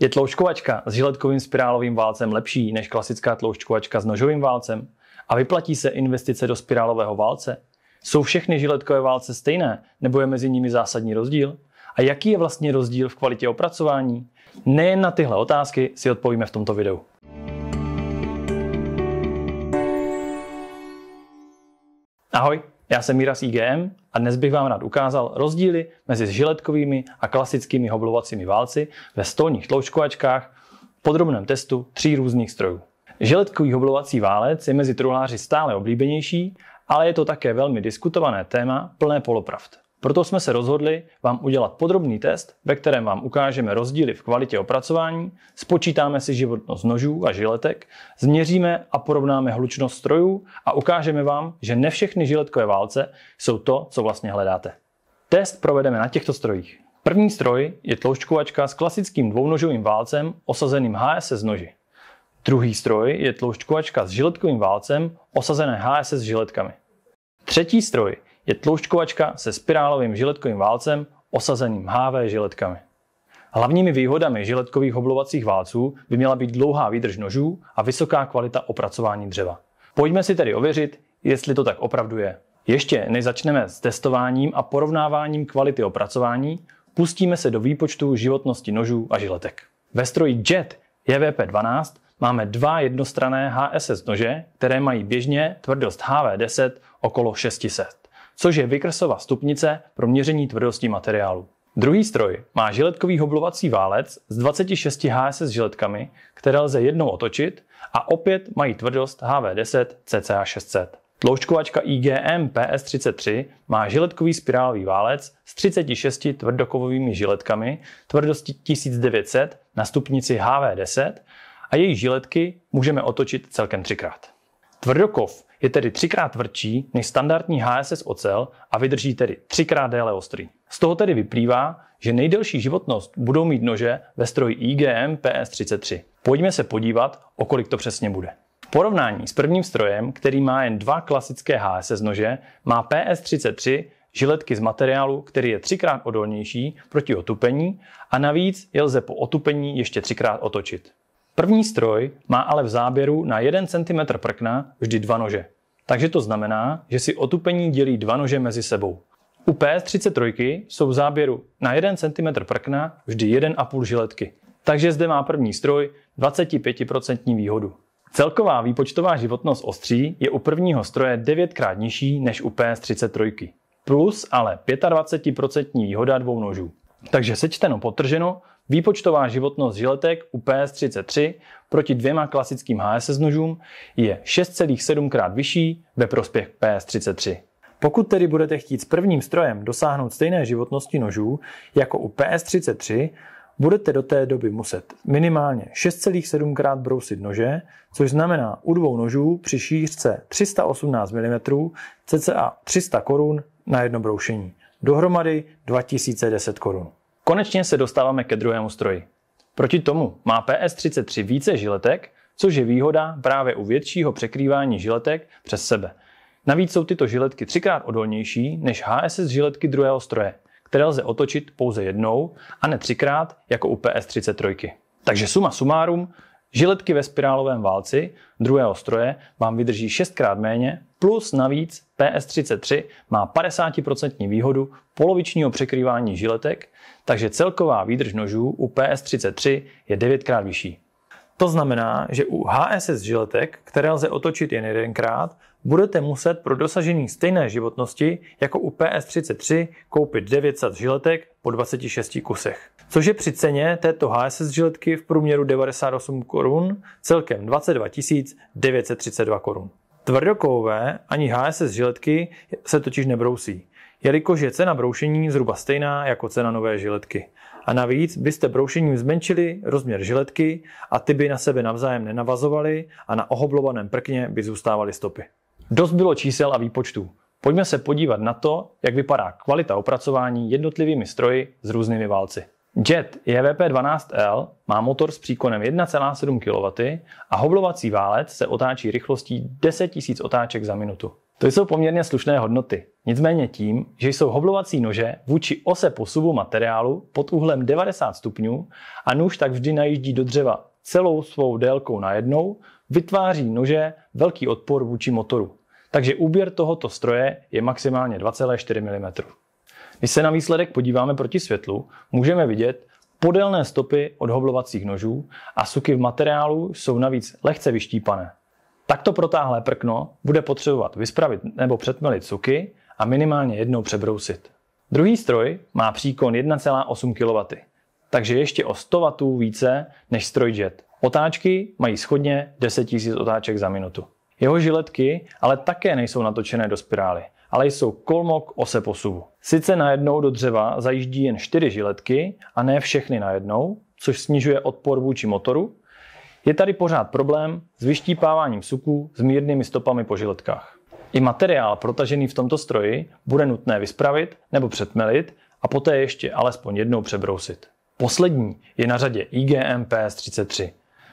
Je tloušťkovačka s žiletkovým spirálovým válcem lepší než klasická tloušťkovačka s nožovým válcem? A vyplatí se investice do spirálového válce? Jsou všechny žiletkové válce stejné, nebo je mezi nimi zásadní rozdíl? A jaký je vlastně rozdíl v kvalitě opracování? Nejen na tyhle otázky si odpovíme v tomto videu. Ahoj, já jsem Míra z IGM a dnes bych vám rád ukázal rozdíly mezi žiletkovými a klasickými hoblovacími válci ve stolních tloušťkovačkách v podrobném testu tří různých strojů. Žiletkový hoblovací válec je mezi truhláři stále oblíbenější, ale je to také velmi diskutované téma plné polopravd. Proto jsme se rozhodli vám udělat podrobný test, ve kterém vám ukážeme rozdíly v kvalitě opracování, spočítáme si životnost nožů a žiletek, změříme a porovnáme hlučnost strojů a ukážeme vám, že ne všechny žiletkové válce jsou to, co vlastně hledáte. Test provedeme na těchto strojích. První stroj je tloušťkovačka s klasickým dvounožovým válcem osazeným HSS noži. Druhý stroj je tloušťkovačka s žiletkovým válcem osazené HSS žiletkami. Třetí stroj je tloušťkovačka se spirálovým žiletkovým válcem osazeným HV žiletkami. Hlavními výhodami žiletkových hoblovacích válců by měla být dlouhá výdrž nožů a vysoká kvalita opracování dřeva. Pojďme si tedy ověřit, jestli to tak opravdu je. Ještě než začneme s testováním a porovnáváním kvality opracování, pustíme se do výpočtu životnosti nožů a žiletek. Ve stroji JET JVP12 máme dva jednostrané HSS nože, které mají běžně tvrdost HV10 okolo 600 což je vykresová stupnice pro měření tvrdosti materiálu. Druhý stroj má žiletkový hoblovací válec s 26 HSS žiletkami, které lze jednou otočit a opět mají tvrdost HV10 CCA 600. Tloušťkovačka IGM PS33 má žiletkový spirálový válec s 36 tvrdokovovými žiletkami tvrdosti 1900 na stupnici HV10 a její žiletky můžeme otočit celkem třikrát. Tvrdokov je tedy třikrát tvrdší než standardní HSS ocel a vydrží tedy třikrát déle ostrý. Z toho tedy vyplývá, že nejdelší životnost budou mít nože ve stroji IGM PS33. Pojďme se podívat, o kolik to přesně bude. V porovnání s prvním strojem, který má jen dva klasické HSS nože, má PS33 žiletky z materiálu, který je třikrát odolnější proti otupení a navíc je lze po otupení ještě třikrát otočit. První stroj má ale v záběru na 1 cm prkna vždy dva nože. Takže to znamená, že si otupení dělí dva nože mezi sebou. U PS33 jsou v záběru na 1 cm prkna vždy 1,5 žiletky. Takže zde má první stroj 25% výhodu. Celková výpočtová životnost ostří je u prvního stroje 9krát nižší než u PS33. Plus ale 25% výhoda dvou nožů. Takže sečteno potrženo Výpočtová životnost žiletek u PS33 proti dvěma klasickým HSS nožům je 6,7 krát vyšší ve prospěch PS33. Pokud tedy budete chtít s prvním strojem dosáhnout stejné životnosti nožů jako u PS33, budete do té doby muset minimálně 6,7 krát brousit nože, což znamená u dvou nožů při šířce 318 mm cca 300 korun na jedno broušení. Dohromady 2010 korun. Konečně se dostáváme ke druhému stroji. Proti tomu má PS33 více žiletek, což je výhoda právě u většího překrývání žiletek přes sebe. Navíc jsou tyto žiletky třikrát odolnější než HSS žiletky druhého stroje, které lze otočit pouze jednou a ne třikrát jako u PS33. Takže suma sumárum Žiletky ve spirálovém válci druhého stroje vám vydrží 6 x méně, plus navíc PS33 má 50% výhodu polovičního překrývání žiletek, takže celková výdrž nožů u PS33 je 9 x vyšší. To znamená, že u HSS žiletek, které lze otočit jen jedenkrát, budete muset pro dosažení stejné životnosti jako u PS33 koupit 900 žiletek po 26 kusech což je při ceně této HSS žiletky v průměru 98 korun, celkem 22 932 korun. Tvrdokovové ani HSS žiletky se totiž nebrousí, jelikož je cena broušení zhruba stejná jako cena nové žiletky. A navíc byste broušením zmenšili rozměr žiletky a ty by na sebe navzájem nenavazovaly a na ohoblovaném prkně by zůstávaly stopy. Dost bylo čísel a výpočtů. Pojďme se podívat na to, jak vypadá kvalita opracování jednotlivými stroji s různými válci. Jet JVP 12L má motor s příkonem 1,7 kW a hoblovací válec se otáčí rychlostí 10 000 otáček za minutu. To jsou poměrně slušné hodnoty. Nicméně tím, že jsou hoblovací nože vůči ose posuvu materiálu pod úhlem 90 stupňů a nůž tak vždy najíždí do dřeva celou svou délkou najednou, vytváří nože velký odpor vůči motoru. Takže úběr tohoto stroje je maximálně 2,4 mm. Když se na výsledek podíváme proti světlu, můžeme vidět, Podélné stopy od hoblovacích nožů a suky v materiálu jsou navíc lehce vyštípané. Takto protáhlé prkno bude potřebovat vyspravit nebo přetmelit suky a minimálně jednou přebrousit. Druhý stroj má příkon 1,8 kW, takže ještě o 100 W více než stroj Jet. Otáčky mají schodně 10 000 otáček za minutu. Jeho žiletky ale také nejsou natočené do spirály, ale jsou kolmok ose posuvu. Sice najednou do dřeva zajíždí jen čtyři žiletky a ne všechny najednou, což snižuje odpor vůči motoru, je tady pořád problém s vyštípáváním suků s mírnými stopami po žiletkách. I materiál protažený v tomto stroji bude nutné vyspravit nebo přetmelit a poté ještě alespoň jednou přebrousit. Poslední je na řadě IGM PS33.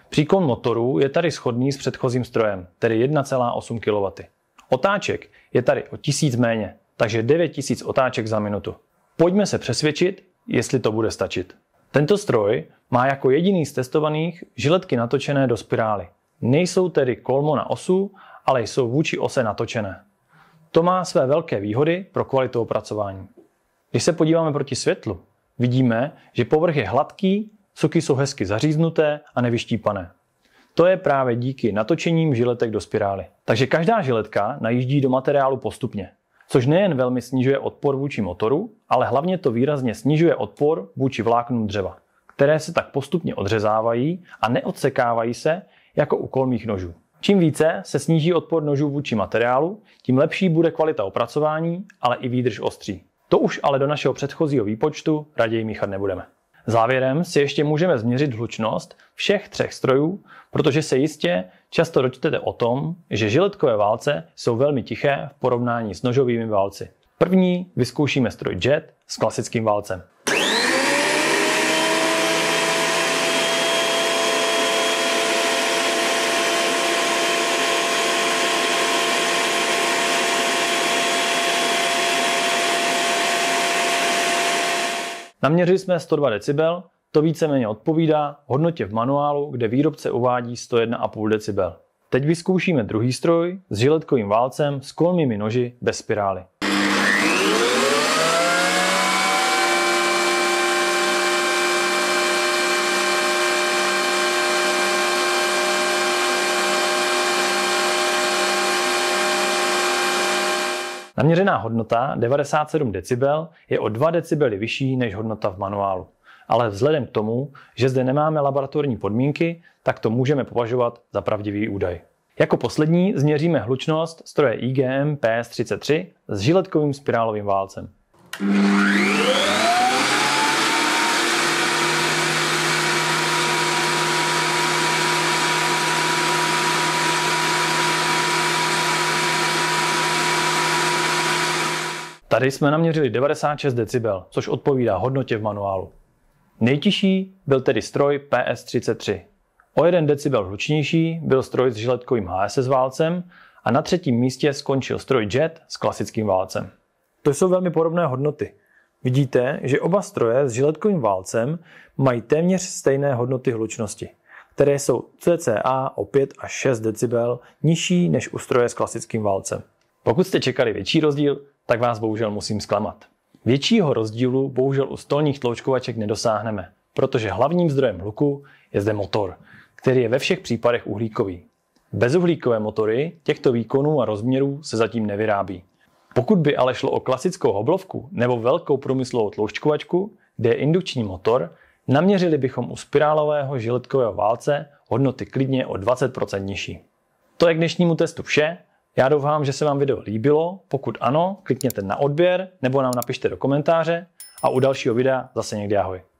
Příkon motorů je tady schodný s předchozím strojem, tedy 1,8 kW. Otáček je tady o tisíc méně, takže 9000 otáček za minutu. Pojďme se přesvědčit, jestli to bude stačit. Tento stroj má jako jediný z testovaných žiletky natočené do spirály. Nejsou tedy kolmo na osu, ale jsou vůči ose natočené. To má své velké výhody pro kvalitu opracování. Když se podíváme proti světlu, vidíme, že povrch je hladký, suky jsou hezky zaříznuté a nevyštípané. To je právě díky natočením žiletek do spirály. Takže každá žiletka najíždí do materiálu postupně, což nejen velmi snižuje odpor vůči motoru, ale hlavně to výrazně snižuje odpor vůči vláknům dřeva, které se tak postupně odřezávají a neodsekávají se jako u kolmých nožů. Čím více se sníží odpor nožů vůči materiálu, tím lepší bude kvalita opracování, ale i výdrž ostří. To už ale do našeho předchozího výpočtu raději míchat nebudeme. Závěrem si ještě můžeme změřit hlučnost všech třech strojů, protože se jistě často dočtete o tom, že žiletkové válce jsou velmi tiché v porovnání s nožovými válci. První vyzkoušíme stroj Jet s klasickým válcem. Naměřili jsme 102 decibel, to víceméně odpovídá hodnotě v manuálu, kde výrobce uvádí 101,5 decibel. Teď vyzkoušíme druhý stroj s žiletkovým válcem s kolmými noži bez spirály. Naměřená hodnota 97 decibel je o 2 decibely vyšší než hodnota v manuálu. Ale vzhledem k tomu, že zde nemáme laboratorní podmínky, tak to můžeme považovat za pravdivý údaj. Jako poslední změříme hlučnost stroje IGM PS33 s žiletkovým spirálovým válcem. Tady jsme naměřili 96 decibel, což odpovídá hodnotě v manuálu. Nejtižší byl tedy stroj PS33. O 1 decibel hlučnější byl stroj s žiletkovým HSS válcem a na třetím místě skončil stroj Jet s klasickým válcem. To jsou velmi podobné hodnoty. Vidíte, že oba stroje s žiletkovým válcem mají téměř stejné hodnoty hlučnosti, které jsou cca o 5 až 6 decibel nižší než u stroje s klasickým válcem. Pokud jste čekali větší rozdíl, tak vás bohužel musím zklamat. Většího rozdílu bohužel u stolních tloučkovaček nedosáhneme, protože hlavním zdrojem hluku je zde motor, který je ve všech případech uhlíkový. Bezuhlíkové motory těchto výkonů a rozměrů se zatím nevyrábí. Pokud by ale šlo o klasickou hoblovku nebo velkou průmyslovou tloušťkovačku, kde je indukční motor, naměřili bychom u spirálového žiletkového válce hodnoty klidně o 20% nižší. To je k dnešnímu testu vše. Já doufám, že se vám video líbilo. Pokud ano, klikněte na odběr nebo nám napište do komentáře a u dalšího videa zase někdy ahoj.